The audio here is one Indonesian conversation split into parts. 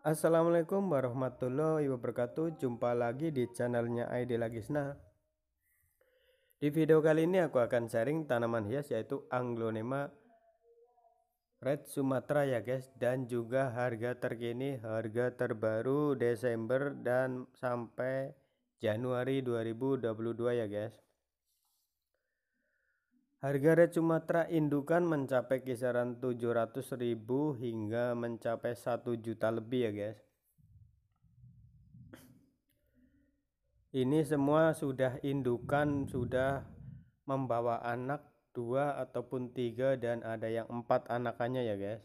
Assalamualaikum warahmatullahi wabarakatuh Jumpa lagi di channelnya ID Lagisna Di video kali ini aku akan sharing tanaman hias yaitu Anglonema Red Sumatera ya guys Dan juga harga terkini harga terbaru Desember dan sampai Januari 2022 ya guys Harga red Sumatera indukan mencapai kisaran 700.000 hingga mencapai 1 juta lebih ya guys. Ini semua sudah indukan, sudah membawa anak dua ataupun tiga dan ada yang empat anakannya ya guys.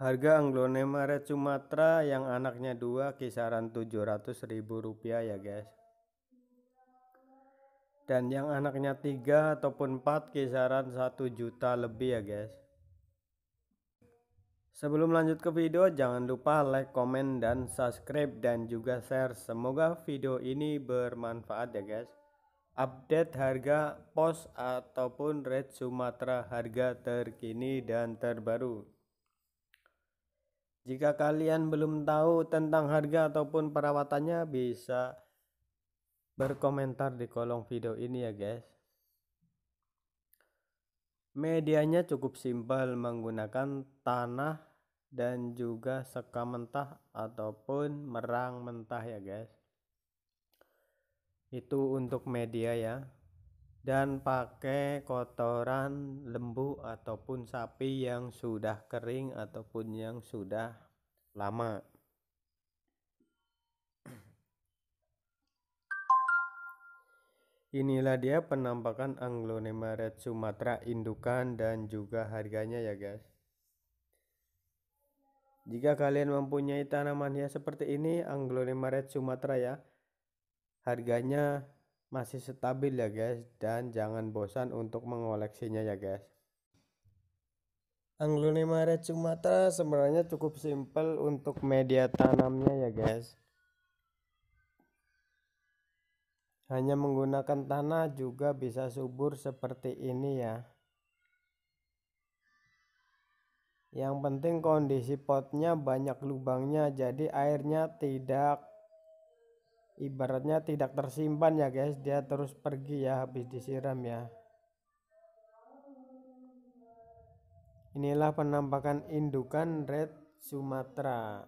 Harga Anglonema Red Sumatera yang anaknya dua kisaran ribu rupiah ya guys dan yang anaknya tiga ataupun empat kisaran satu juta lebih ya guys sebelum lanjut ke video jangan lupa like komen dan subscribe dan juga share semoga video ini bermanfaat ya guys update harga pos ataupun red Sumatera harga terkini dan terbaru jika kalian belum tahu tentang harga ataupun perawatannya bisa berkomentar di kolom video ini ya guys medianya cukup simpel menggunakan tanah dan juga seka mentah ataupun merang mentah ya guys itu untuk media ya dan pakai kotoran lembu ataupun sapi yang sudah kering ataupun yang sudah lama Inilah dia penampakan anglonema red Sumatera indukan dan juga harganya ya guys. Jika kalian mempunyai tanaman hias seperti ini anglonema red Sumatera ya. Harganya masih stabil ya guys dan jangan bosan untuk mengoleksinya ya guys. Anglonema red Sumatera sebenarnya cukup simpel untuk media tanamnya ya guys Hanya menggunakan tanah juga bisa subur seperti ini ya. Yang penting kondisi potnya banyak lubangnya jadi airnya tidak ibaratnya tidak tersimpan ya guys, dia terus pergi ya habis disiram ya. Inilah penampakan indukan red Sumatera.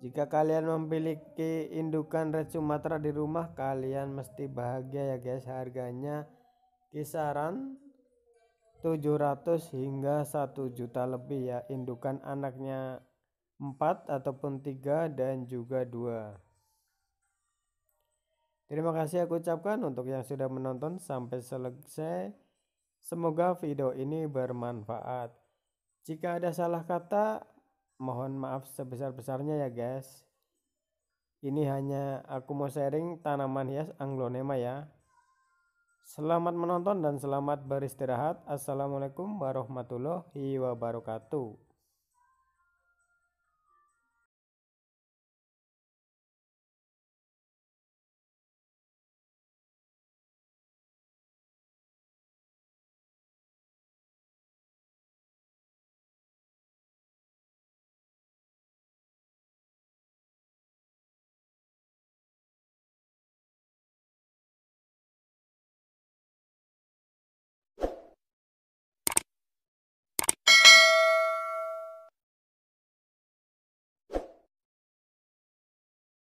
Jika kalian memiliki indukan red Sumatera di rumah, kalian mesti bahagia ya guys. Harganya kisaran 700 hingga 1 juta lebih ya. Indukan anaknya 4 ataupun 3 dan juga 2. Terima kasih aku ucapkan untuk yang sudah menonton sampai selesai. Semoga video ini bermanfaat. Jika ada salah kata, mohon maaf sebesar-besarnya ya guys ini hanya aku mau sharing tanaman hias anglonema ya selamat menonton dan selamat beristirahat assalamualaikum warahmatullahi wabarakatuh